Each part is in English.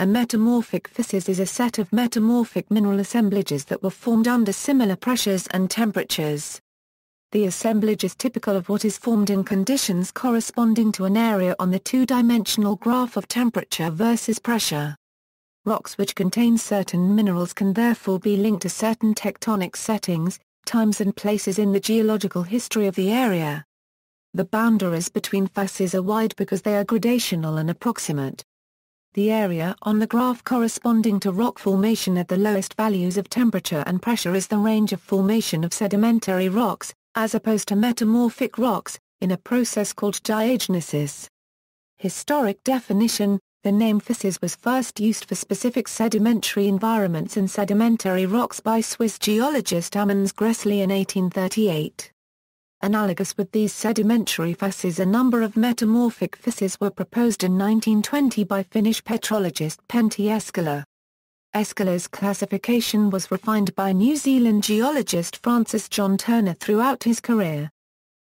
A metamorphic fissures is a set of metamorphic mineral assemblages that were formed under similar pressures and temperatures. The assemblage is typical of what is formed in conditions corresponding to an area on the two-dimensional graph of temperature versus pressure. Rocks which contain certain minerals can therefore be linked to certain tectonic settings, times and places in the geological history of the area. The boundaries between facies are wide because they are gradational and approximate, the area on the graph corresponding to rock formation at the lowest values of temperature and pressure is the range of formation of sedimentary rocks, as opposed to metamorphic rocks, in a process called diagenesis. Historic definition, the name fissures was first used for specific sedimentary environments and sedimentary rocks by Swiss geologist Amons Gressley in 1838. Analogous with these sedimentary facies a number of metamorphic facies were proposed in 1920 by Finnish petrologist Pentti Eskelä. Eskelä's classification was refined by New Zealand geologist Francis John Turner throughout his career.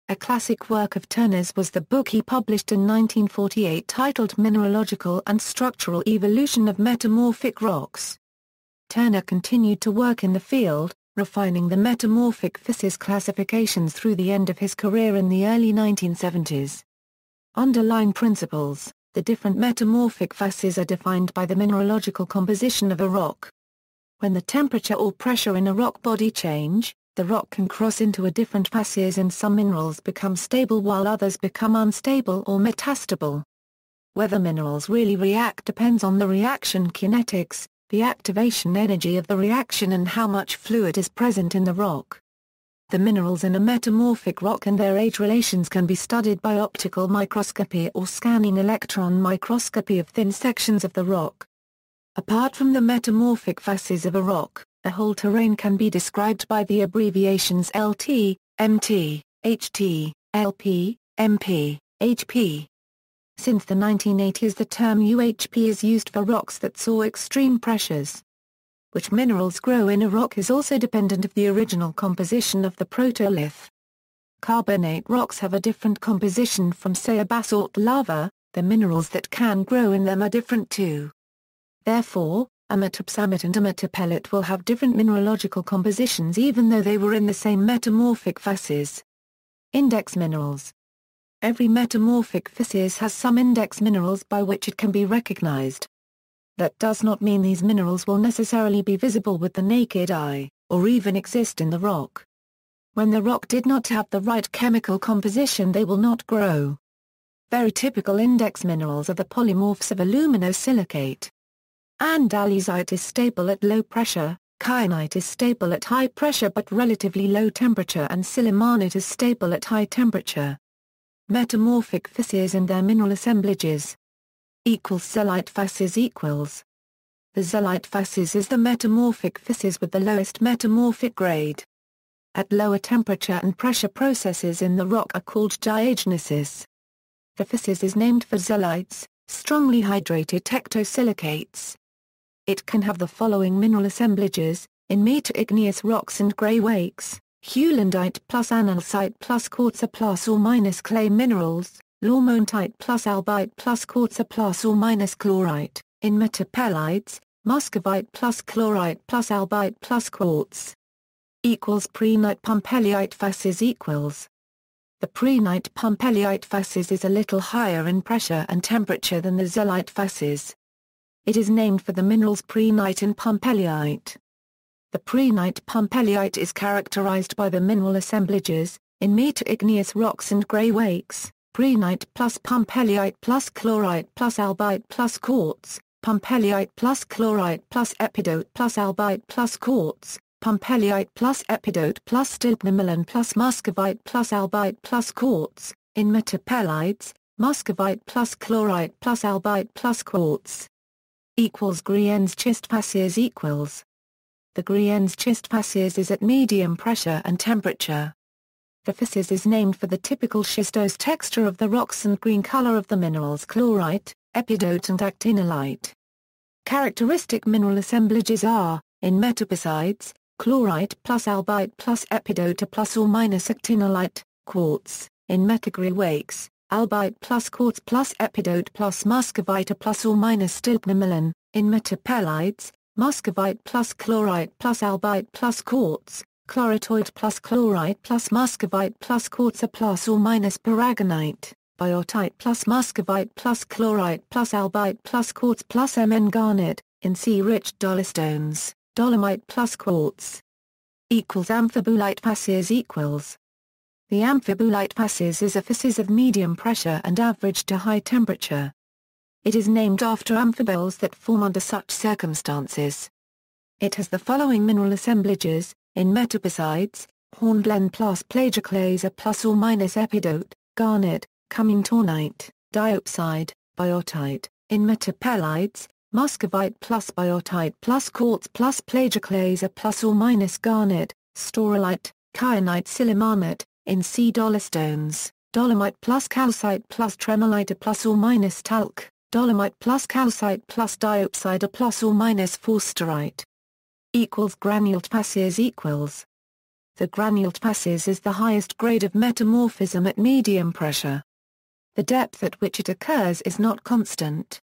A classic work of Turner's was the book he published in 1948 titled Mineralogical and Structural Evolution of Metamorphic Rocks. Turner continued to work in the field, refining the metamorphic physis classifications through the end of his career in the early 1970s. Underlying principles The different metamorphic physis are defined by the mineralogical composition of a rock. When the temperature or pressure in a rock body change, the rock can cross into a different phases and some minerals become stable while others become unstable or metastable. Whether minerals really react depends on the reaction kinetics, the activation energy of the reaction and how much fluid is present in the rock. The minerals in a metamorphic rock and their age relations can be studied by optical microscopy or scanning electron microscopy of thin sections of the rock. Apart from the metamorphic phases of a rock, the whole terrain can be described by the abbreviations LT, MT, HT, LP, MP, HP, since the 1980s the term UHP is used for rocks that saw extreme pressures. Which minerals grow in a rock is also dependent of the original composition of the protolith. Carbonate rocks have a different composition from say a basalt lava, the minerals that can grow in them are different too. Therefore, amatopsamite and amatopellite will have different mineralogical compositions even though they were in the same metamorphic phases. Index minerals Every metamorphic facies has some index minerals by which it can be recognized. That does not mean these minerals will necessarily be visible with the naked eye, or even exist in the rock. When the rock did not have the right chemical composition they will not grow. Very typical index minerals are the polymorphs of aluminosilicate. Andalusite is stable at low pressure, kyanite is stable at high pressure but relatively low temperature and silimarnite is stable at high temperature metamorphic facies and their mineral assemblages. Equals Zellite facies equals. The Zellite facies is the metamorphic facies with the lowest metamorphic grade. At lower temperature and pressure processes in the rock are called diagenesis. The facies is named for zellites, strongly hydrated tectosilicates. It can have the following mineral assemblages, in meta-igneous rocks and grey wakes. Hewlandite plus analcite plus quartz plus or minus clay minerals, lormontite plus albite plus quartz plus or minus chlorite, in metapellites, muscovite plus chlorite plus albite plus quartz. Equals prehnite pumpelliite facies equals. The prehnite pumpelliite facies is a little higher in pressure and temperature than the zeolite facies. It is named for the minerals prehnite and pumpelliite. The prehnite pumpellite is characterized by the mineral assemblages, in meta-igneous rocks and gray wakes, prehnite plus pumpellite plus chlorite plus albite plus quartz, pumpellite plus chlorite plus epidote plus albite plus quartz, pumpellite plus epidote plus stilpnamylon plus muscovite plus albite plus quartz, in metapellites, muscovite plus chlorite plus albite plus quartz. Equals Grien's chist facies equals. The Grien's schist facies is at medium pressure and temperature. The facies is named for the typical schistose texture of the rocks and green color of the minerals chlorite, epidote and actinolite. Characteristic mineral assemblages are, in metaphysites, chlorite plus albite plus epidote plus or minus actinolite, quartz, in metagriwakes, albite plus quartz plus epidote plus muscovite plus or minus stilpnamelin, in metapellites, muscovite plus chlorite plus albite plus quartz, chloritoid plus chlorite plus muscovite plus quartz plus or minus paragonite, biotite plus muscovite plus chlorite plus albite plus quartz plus MN garnet, in C-rich dolostones, dolomite plus quartz. Equals amphibolite facies equals. The amphibolite facies is a facies of medium pressure and average to high temperature. It is named after amphiboles that form under such circumstances. It has the following mineral assemblages, in metaphysites, hornblende plus plagioclase plus or minus epidote, garnet, cummingtonite, diopside, biotite, in metapellites, muscovite plus biotite plus quartz plus plagioclase plus or minus garnet, staurolite, kyanite sillimanite, in sea dollar stones, dolomite plus calcite plus tremolite plus or minus talc, dolomite plus calcite plus diopside plus or minus forsterite. Equals granulite passes equals. The granulite passes is the highest grade of metamorphism at medium pressure. The depth at which it occurs is not constant.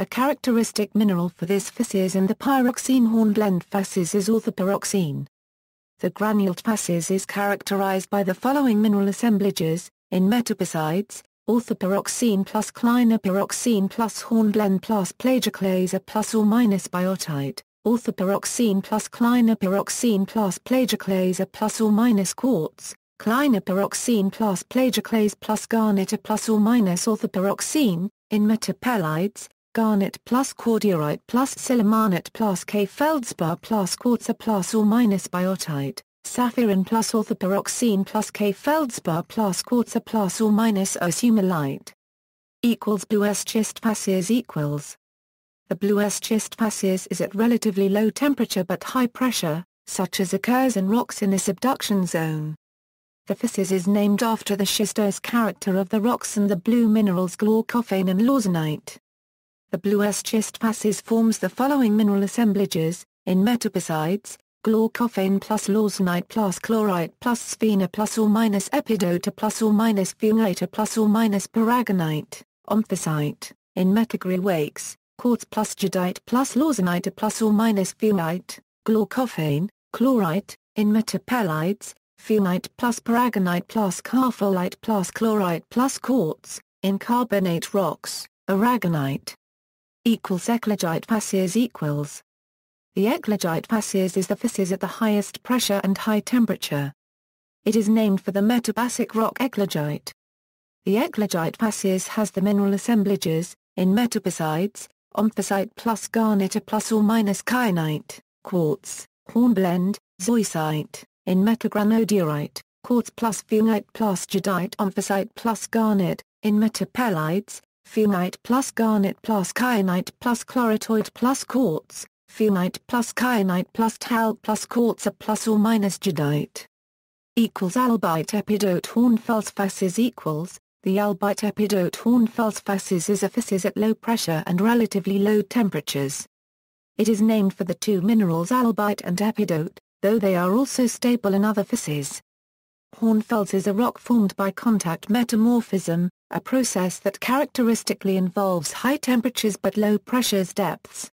A characteristic mineral for this facies and the pyroxene hornblende facies is orthopyroxene. The granulite facies is characterized by the following mineral assemblages, in metaphysites, orthopyroxene plus clinopyroxene plus hornblende plus plagioclase plus or minus biotite, orthopyroxene plus clinopyroxene plus plagioclase plus or minus quartz, clinopyroxene plus plagioclase plus garnet plus or minus orthopyroxene, in metapellides, garnet plus cordierite plus silimanite plus K feldspar plus quartz plus or minus biotite, Sapphire plus orthopyroxene plus K feldspar plus quartz plus or minus osumolite. Equals blue S schist facies equals. The blue S schist facies is at relatively low temperature but high pressure, such as occurs in rocks in a subduction zone. The facies is named after the schistose character of the rocks and the blue minerals glaucophane and lawsonite. The blue S schist facies forms the following mineral assemblages, in metaphysites, glaucophane plus lawsonite plus chlorite plus sphena plus or minus epidote plus or minus funator plus or minus paragonite, omphacite, in mechagri wakes, quartz plus jadeite plus lawsonite plus or minus funite, glaucophane, chlorite, in metapellites, funite plus paragonite plus carpholite plus chlorite plus quartz, in carbonate rocks, aragonite. Equals eclogite passes equals. The eclogite facies is the facies at the highest pressure and high temperature. It is named for the metabasic rock eclogite. The eclogite facies has the mineral assemblages, in metabasites, omphacite plus garnet plus or minus kyanite, quartz, hornblende, zoisite, in metagranodiorite, quartz plus fumite plus jadeite omphacite plus garnet, in metapellites, fumite plus garnet plus kyanite plus chloritoid plus quartz, Phelite plus Kyanite plus Tal plus quartz plus or minus Jadeite. Equals albite epidote hornfelsfaces equals, the albite epidote hornfelsfaces is a facies at low pressure and relatively low temperatures. It is named for the two minerals albite and epidote, though they are also stable in other facies. Hornfels is a rock formed by contact metamorphism, a process that characteristically involves high temperatures but low pressures depths.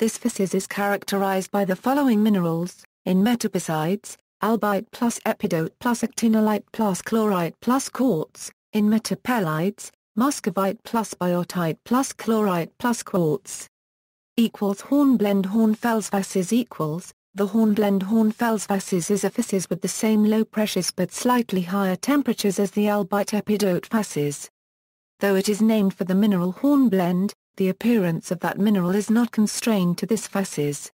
This physis is characterized by the following minerals, in metaphysites, albite plus epidote plus actinolite plus chlorite plus quartz, in metapellites, muscovite plus biotite plus chlorite plus quartz. Equals hornblende hornfelsfaces equals, the hornblende hornfelsfaces is a physis with the same low pressures but slightly higher temperatures as the albite epidote phases. Though it is named for the mineral hornblende, the appearance of that mineral is not constrained to this facies.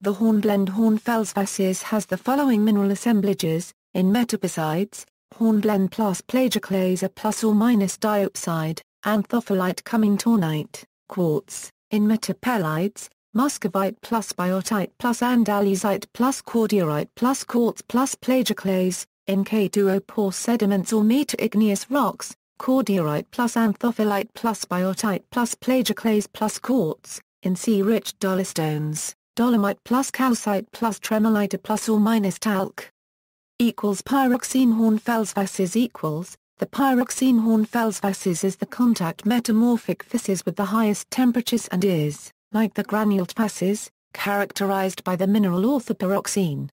The hornblende hornfels facies has the following mineral assemblages, in metaphysites, hornblende plus plagioclase plus or minus diopside, anthophyllite coming tornite, quartz, in metapellites, muscovite plus biotite plus andalusite plus cordierite plus quartz plus plagioclase, in K2O poor sediments or meta-igneous rocks, cordierite plus anthophyllite plus biotite plus plagioclase plus quartz, in C-rich dolostones, dolomite plus calcite plus tremolite plus or minus talc. Equals pyroxene hornfels felsphases equals, the pyroxene hornfels felsphases is the contact metamorphic phases with the highest temperatures and is, like the granulate passes, characterized by the mineral orthopyroxene.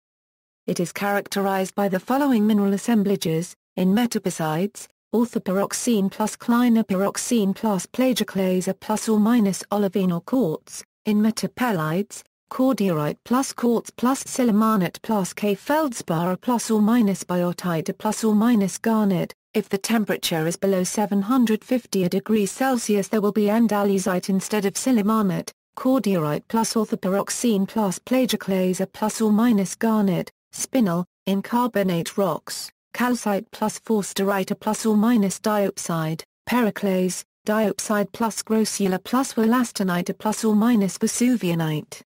It is characterized by the following mineral assemblages, in metaphysites, Orthopyroxene plus clinopyroxene plus plagioclase plus or minus olivine or quartz, in metapellides, cordierite plus quartz plus sillimanite plus K feldspar plus or minus biotite plus or minus garnet. If the temperature is below 750 degrees Celsius there will be andalizite instead of sillimanite, cordierite plus orthopyroxene plus plagioclase plus or minus garnet, spinel, in carbonate rocks calcite plus forsterite plus or minus diopside, periclase, diopside plus grossular plus wollastonite plus or minus vesuvianite.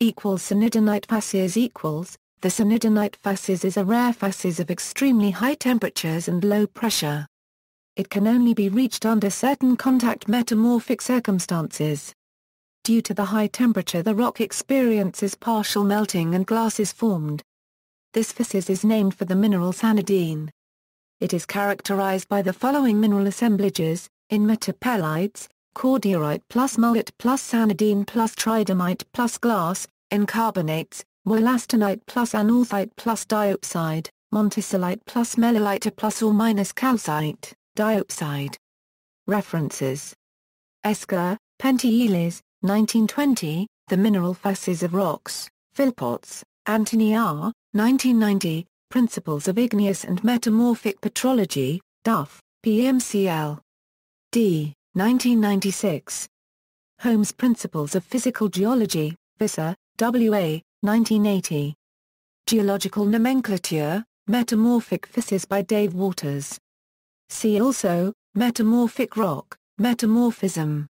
Equals sonidinite facies equals, the sonidinite facies is a rare facies of extremely high temperatures and low pressure. It can only be reached under certain contact metamorphic circumstances. Due to the high temperature the rock experiences partial melting and glass is formed, this physis is named for the mineral sanidine. It is characterized by the following mineral assemblages, in metapellites, cordierite plus mullet plus sanidine plus tridymite plus glass, in carbonates, wollastonite plus anorthite plus diopside, monticellite plus mellolite plus or minus calcite, diopside. References Esker, Penteiles, 1920, The Mineral Faces of Rocks, Philpotts, Anthony R., 1990, Principles of Igneous and Metamorphic Petrology, Duff, PMCL. D., 1996. Holmes' Principles of Physical Geology, Visser, W.A., 1980. Geological Nomenclature, Metamorphic Fissures by Dave Waters. See also, Metamorphic Rock, Metamorphism.